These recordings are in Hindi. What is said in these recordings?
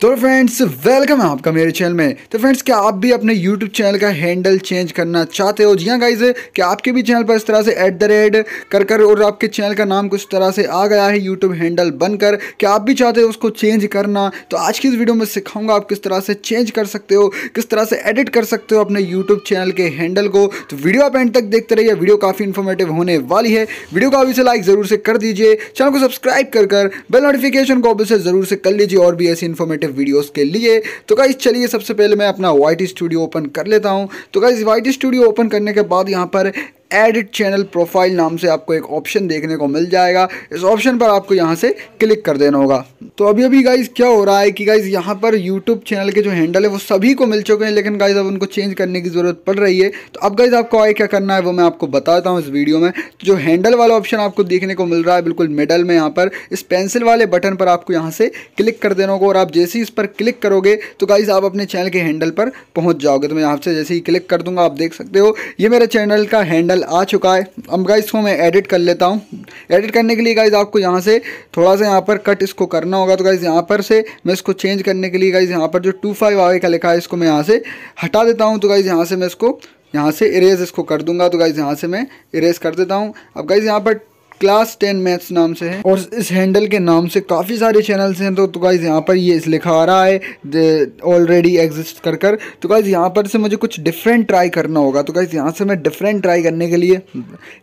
तो फ्रेंड्स वेलकम है आपका मेरे चैनल में तो फ्रेंड्स क्या आप भी अपने यूट्यूब चैनल का हैंडल चेंज करना चाहते हो जी हाँ गाइज क्या आपके भी चैनल पर इस तरह से एट द रेट कर कर और आपके चैनल का नाम कुछ तरह से आ गया है यूट्यूब हैंडल बनकर क्या आप भी चाहते हो उसको चेंज करना तो आज की इस वीडियो में सिखाऊंगा आप किस तरह से चेंज कर सकते हो किस तरह से एडिट कर सकते हो अपने यूट्यूब चैनल के हैंडल को तो वीडियो आप एंड तक देखते रहिए वीडियो काफ़ी इन्फॉर्मेटिव होने वाली है वीडियो को अभी से लाइक ज़रूर से कर दीजिए चैनल को सब्सक्राइब कर कर बेल नोटिफिकेशन को अभी से ज़रूर से कर लीजिए और भी ऐसी इन्फॉर्मेटिव इंटरेक्टिव वीडियोस के लिए तो गाइज चलिए सबसे पहले मैं अपना वाइट स्टूडियो ओपन कर लेता हूँ तो गाइज वाइट स्टूडियो ओपन करने के बाद यहाँ पर एडिट चैनल प्रोफाइल नाम से आपको एक ऑप्शन देखने को मिल जाएगा इस ऑप्शन पर आपको यहाँ से क्लिक कर देना होगा तो अभी अभी गाइज क्या हो रहा है कि गाइज यहाँ पर यूट्यूब चैनल के जो हैंडल है वो सभी को मिल चुके हैं लेकिन गाइज अब उनको चेंज करने की ज़रूरत पड़ रही है तो अब गाइज आपको आगे क्या करना है वो मैं आपको बताता हूँ इस वीडियो में जो हैंडल वाला ऑप्शन आपको देखने को मिल रहा है बिल्कुल मिडल में यहाँ पर इस पेंसिल वाले बटन पर आपको यहाँ से क्लिक कर देना होगा और आप जैसे ही इस पर क्लिक करोगे तो गाइज आप अपने चैनल के हैंडल पर पहुँच जाओगे तो मैं यहाँ से जैसे ही क्लिक कर दूंगा आप देख सकते हो ये मेरे चैनल का हैंडल आ चुका है अब गाइस इसको मैं एडिट कर लेता हूँ एडिट करने के लिए गाइज आपको यहाँ से थोड़ा सा यहाँ पर कट इसको करना होगा तो गाइज यहाँ पर से मैं इसको चेंज करने के लिए गाइज यहाँ पर जो टू फाइव आगे का लिखा है इसको मैं यहाँ से हटा देता हूँ तो गाइज यहाँ से मैं इसको यहाँ से इरेज इसको कर दूंगा तो गाइज यहाँ से मैं इरेज कर देता हूँ अब गाइज यहाँ पर क्लास टेन मैथ्स नाम से है और इस हैंडल के नाम से काफ़ी सारे चैनल्स हैं तो, तो गाइज़ यहाँ पर ये इस लिखा आ रहा है ऑलरेडी एग्जिस्ट कर कर तो गाइज़ यहाँ पर से मुझे कुछ डिफरेंट ट्राई करना होगा तो गाइज़ यहाँ से मैं डिफरेंट ट्राई करने के लिए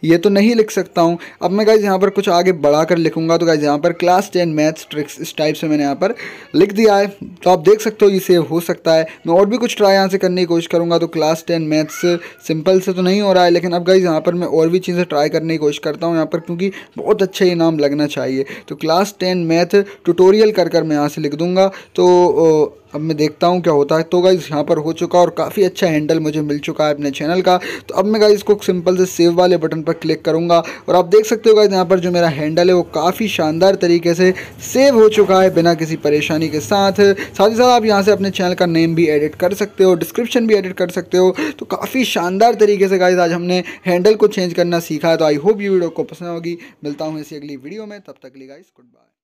ये तो नहीं लिख सकता हूँ अब मैं गाइज़ यहाँ पर कुछ आगे बढ़ा कर लिखूँगा तो गाइज़ यहाँ पर क्लास टेन मैथ्स ट्रिक्स इस टाइप से मैंने यहाँ पर लिख दिया है तो आप देख सकते हो ये सेव हो सकता है मैं और भी कुछ ट्राई यहाँ से करने की कोशिश करूँगा तो क्लास टेन मैथ्स सिंपल से तो नहीं हो रहा है लेकिन अब गाइज़ यहाँ पर मैं और भी चीज़ें ट्राई करने की कोशिश करता हूँ यहाँ पर क्योंकि होगी बहुत अच्छा इनाम लगना चाहिए तो क्लास टेन मैथ ट्यूटोरियल कर कर मैं यहाँ से लिख दूँगा तो अब मैं देखता हूँ क्या होता है तो गाइज़ यहाँ पर हो चुका और काफ़ी अच्छा हैंडल मुझे मिल चुका है अपने चैनल का तो अब मैं गाइज़ को सिंपल से सेव वाले बटन पर क्लिक करूँगा और आप देख सकते हो गाइज़ यहाँ पर जो मेरा हैंडल है वो काफ़ी शानदार तरीके से सेव हो चुका है बिना किसी परेशानी के साथ साथ ही साथ आप यहाँ से अपने चैनल का नेम भी एडिट कर सकते हो डिस्क्रिप्शन भी एडिट कर सकते हो तो काफ़ी शानदार तरीके से गाइज़ आज हमने हैंडल को चेंज करना सीखा है तो आई होप ये वीडियो को पसंद होगी मिलता हूँ इसी अगली वीडियो में तब तक लिए गाइस गुड बाय